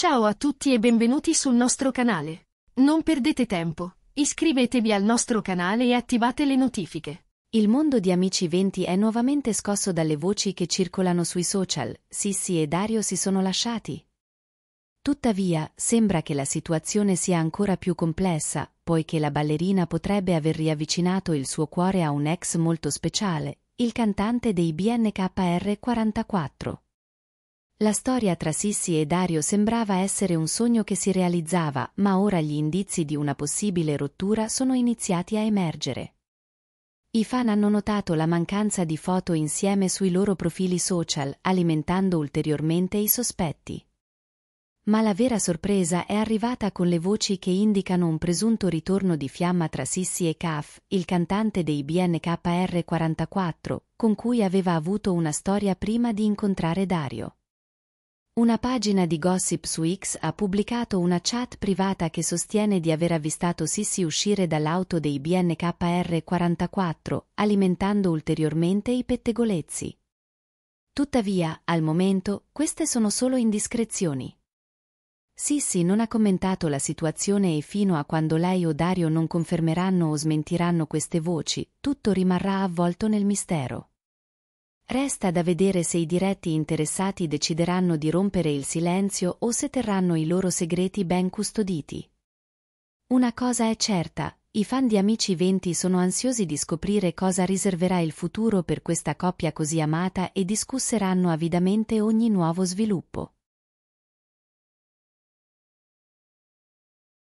Ciao a tutti e benvenuti sul nostro canale. Non perdete tempo, iscrivetevi al nostro canale e attivate le notifiche. Il mondo di Amici 20 è nuovamente scosso dalle voci che circolano sui social, Sissi e Dario si sono lasciati. Tuttavia, sembra che la situazione sia ancora più complessa, poiché la ballerina potrebbe aver riavvicinato il suo cuore a un ex molto speciale, il cantante dei BNKR 44. La storia tra Sissi e Dario sembrava essere un sogno che si realizzava, ma ora gli indizi di una possibile rottura sono iniziati a emergere. I fan hanno notato la mancanza di foto insieme sui loro profili social, alimentando ulteriormente i sospetti. Ma la vera sorpresa è arrivata con le voci che indicano un presunto ritorno di fiamma tra Sissi e Kaf, il cantante dei BNKR44, con cui aveva avuto una storia prima di incontrare Dario. Una pagina di Gossips Weeks ha pubblicato una chat privata che sostiene di aver avvistato Sissi uscire dall'auto dei BNKR 44, alimentando ulteriormente i pettegolezzi. Tuttavia, al momento, queste sono solo indiscrezioni. Sissi non ha commentato la situazione e fino a quando lei o Dario non confermeranno o smentiranno queste voci, tutto rimarrà avvolto nel mistero. Resta da vedere se i diretti interessati decideranno di rompere il silenzio o se terranno i loro segreti ben custoditi. Una cosa è certa, i fan di Amici 20 sono ansiosi di scoprire cosa riserverà il futuro per questa coppia così amata e discusseranno avidamente ogni nuovo sviluppo.